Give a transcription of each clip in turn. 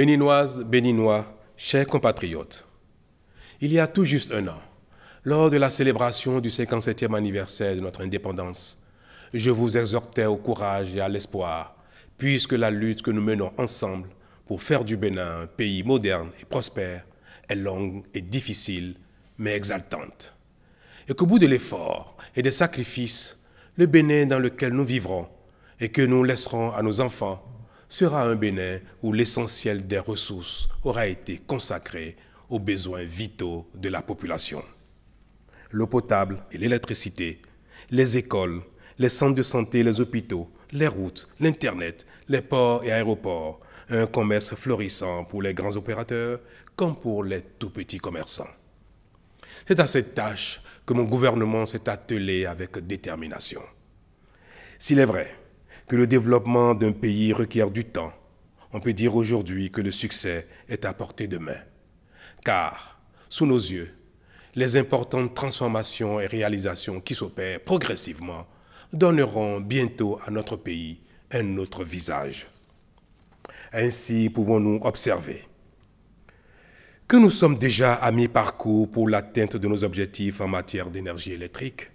Béninoises, Béninois, chers compatriotes, il y a tout juste un an, lors de la célébration du 57e anniversaire de notre indépendance, je vous exhortais au courage et à l'espoir, puisque la lutte que nous menons ensemble pour faire du Bénin un pays moderne et prospère est longue et difficile, mais exaltante. Et qu'au bout de l'effort et des sacrifices, le Bénin dans lequel nous vivrons et que nous laisserons à nos enfants sera un Bénin où l'essentiel des ressources aura été consacré aux besoins vitaux de la population. L'eau potable et l'électricité, les écoles, les centres de santé, les hôpitaux, les routes, l'Internet, les ports et aéroports, un commerce florissant pour les grands opérateurs comme pour les tout petits commerçants. C'est à cette tâche que mon gouvernement s'est attelé avec détermination. S'il est vrai que le développement d'un pays requiert du temps, on peut dire aujourd'hui que le succès est à portée de main. Car, sous nos yeux, les importantes transformations et réalisations qui s'opèrent progressivement donneront bientôt à notre pays un autre visage. Ainsi pouvons-nous observer que nous sommes déjà à mi-parcours pour l'atteinte de nos objectifs en matière d'énergie électrique,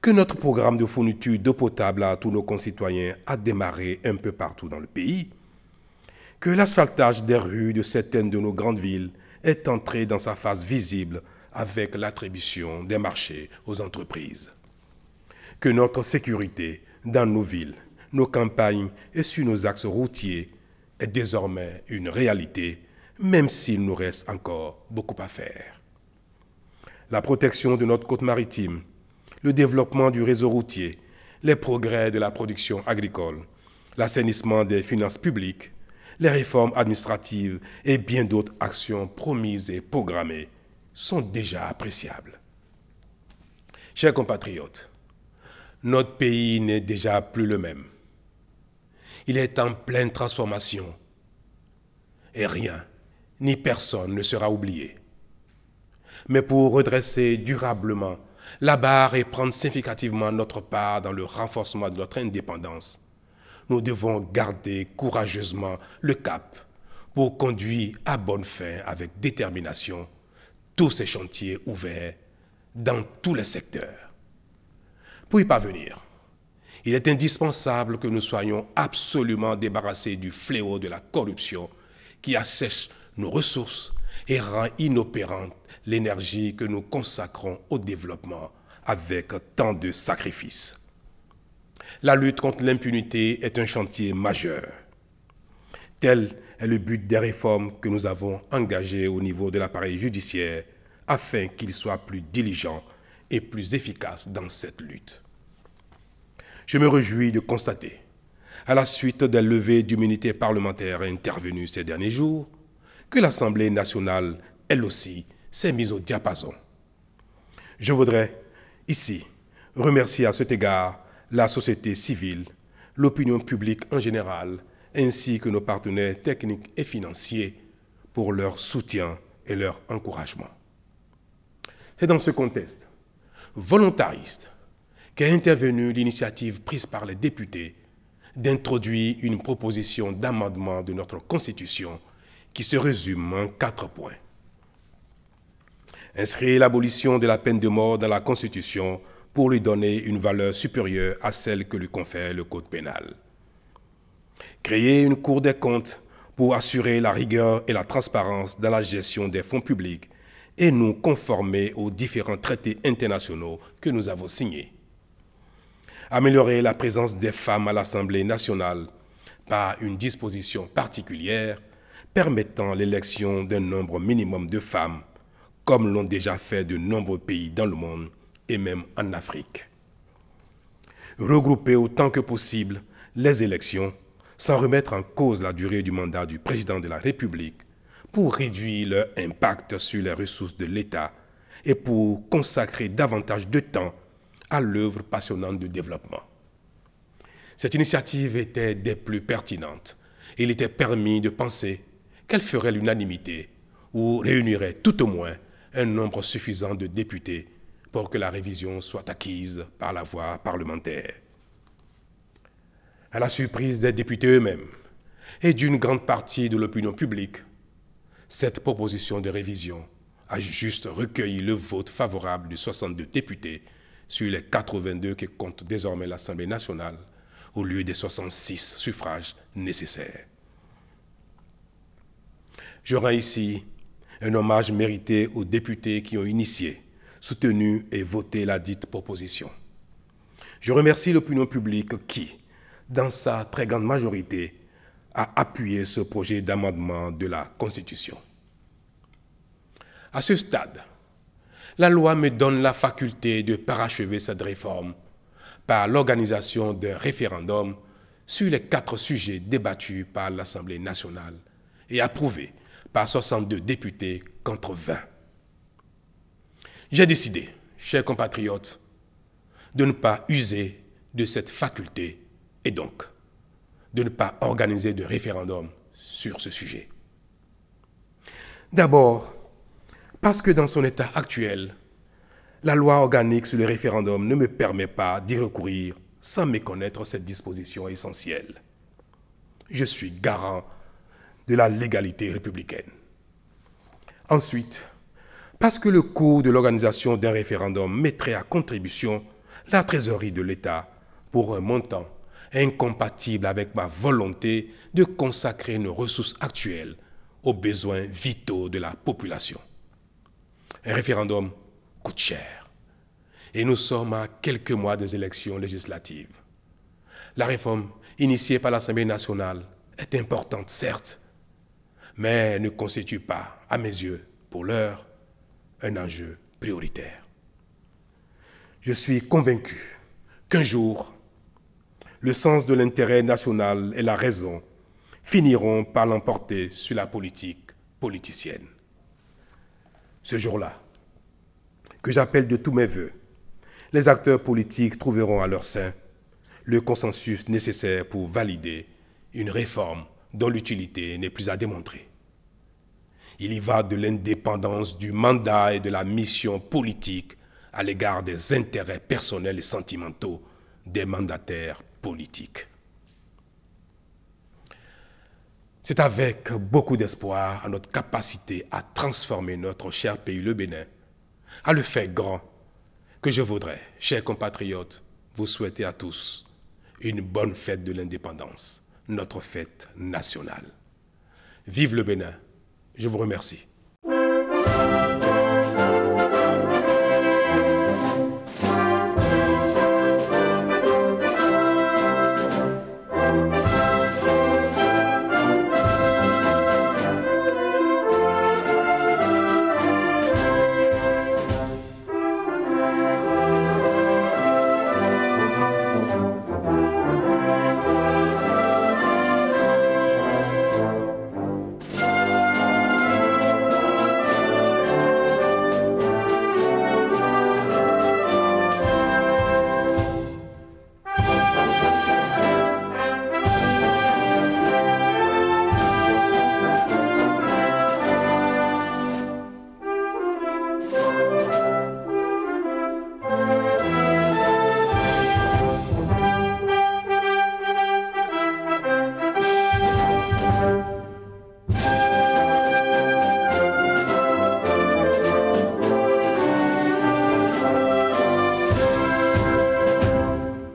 que notre programme de fourniture d'eau potable à tous nos concitoyens a démarré un peu partout dans le pays, que l'asphaltage des rues de certaines de nos grandes villes est entré dans sa phase visible avec l'attribution des marchés aux entreprises, que notre sécurité dans nos villes, nos campagnes et sur nos axes routiers est désormais une réalité, même s'il nous reste encore beaucoup à faire. La protection de notre côte maritime le développement du réseau routier, les progrès de la production agricole, l'assainissement des finances publiques, les réformes administratives et bien d'autres actions promises et programmées sont déjà appréciables. Chers compatriotes, notre pays n'est déjà plus le même. Il est en pleine transformation et rien ni personne ne sera oublié. Mais pour redresser durablement la barre et prendre significativement notre part dans le renforcement de notre indépendance. Nous devons garder courageusement le cap pour conduire à bonne fin avec détermination tous ces chantiers ouverts dans tous les secteurs. Pour y parvenir, il est indispensable que nous soyons absolument débarrassés du fléau de la corruption qui assèche nos ressources et rend inopérante l'énergie que nous consacrons au développement avec tant de sacrifices. La lutte contre l'impunité est un chantier majeur. Tel est le but des réformes que nous avons engagées au niveau de l'appareil judiciaire afin qu'il soit plus diligent et plus efficace dans cette lutte. Je me réjouis de constater, à la suite des levées d'immunité parlementaire intervenues ces derniers jours, que l'Assemblée nationale, elle aussi, s'est mise au diapason. Je voudrais, ici, remercier à cet égard la société civile, l'opinion publique en général, ainsi que nos partenaires techniques et financiers pour leur soutien et leur encouragement. C'est dans ce contexte volontariste qu'est intervenue l'initiative prise par les députés d'introduire une proposition d'amendement de notre Constitution qui se résume en quatre points. Inscrire l'abolition de la peine de mort dans la Constitution pour lui donner une valeur supérieure à celle que lui confère le Code pénal. Créer une Cour des comptes pour assurer la rigueur et la transparence dans la gestion des fonds publics et nous conformer aux différents traités internationaux que nous avons signés. Améliorer la présence des femmes à l'Assemblée nationale par une disposition particulière permettant l'élection d'un nombre minimum de femmes, comme l'ont déjà fait de nombreux pays dans le monde et même en Afrique. Regrouper autant que possible les élections sans remettre en cause la durée du mandat du président de la République pour réduire leur impact sur les ressources de l'État et pour consacrer davantage de temps à l'œuvre passionnante de développement. Cette initiative était des plus pertinentes. Il était permis de penser qu'elle ferait l'unanimité ou réunirait tout au moins un nombre suffisant de députés pour que la révision soit acquise par la voie parlementaire. À la surprise des députés eux-mêmes et d'une grande partie de l'opinion publique, cette proposition de révision a juste recueilli le vote favorable de 62 députés sur les 82 que compte désormais l'Assemblée nationale, au lieu des 66 suffrages nécessaires. Je rends ici un hommage mérité aux députés qui ont initié, soutenu et voté la dite proposition. Je remercie l'opinion publique qui, dans sa très grande majorité, a appuyé ce projet d'amendement de la Constitution. À ce stade, la loi me donne la faculté de parachever cette réforme par l'organisation d'un référendum sur les quatre sujets débattus par l'Assemblée nationale et approuvés par 62 députés contre 20. J'ai décidé, chers compatriotes, de ne pas user de cette faculté et donc de ne pas organiser de référendum sur ce sujet. D'abord, parce que dans son état actuel, la loi organique sur le référendum ne me permet pas d'y recourir sans méconnaître cette disposition essentielle. Je suis garant de la légalité républicaine. Ensuite, parce que le coût de l'organisation d'un référendum mettrait à contribution la trésorerie de l'État pour un montant incompatible avec ma volonté de consacrer nos ressources actuelles aux besoins vitaux de la population. Un référendum coûte cher et nous sommes à quelques mois des élections législatives. La réforme initiée par l'Assemblée nationale est importante, certes, mais ne constitue pas, à mes yeux, pour l'heure, un enjeu prioritaire. Je suis convaincu qu'un jour, le sens de l'intérêt national et la raison finiront par l'emporter sur la politique politicienne. Ce jour-là, que j'appelle de tous mes voeux, les acteurs politiques trouveront à leur sein le consensus nécessaire pour valider une réforme dont l'utilité n'est plus à démontrer. Il y va de l'indépendance du mandat et de la mission politique à l'égard des intérêts personnels et sentimentaux des mandataires politiques. C'est avec beaucoup d'espoir à notre capacité à transformer notre cher pays, le Bénin, à le faire grand, que je voudrais, chers compatriotes, vous souhaiter à tous une bonne fête de l'indépendance, notre fête nationale. Vive le Bénin je vous remercie.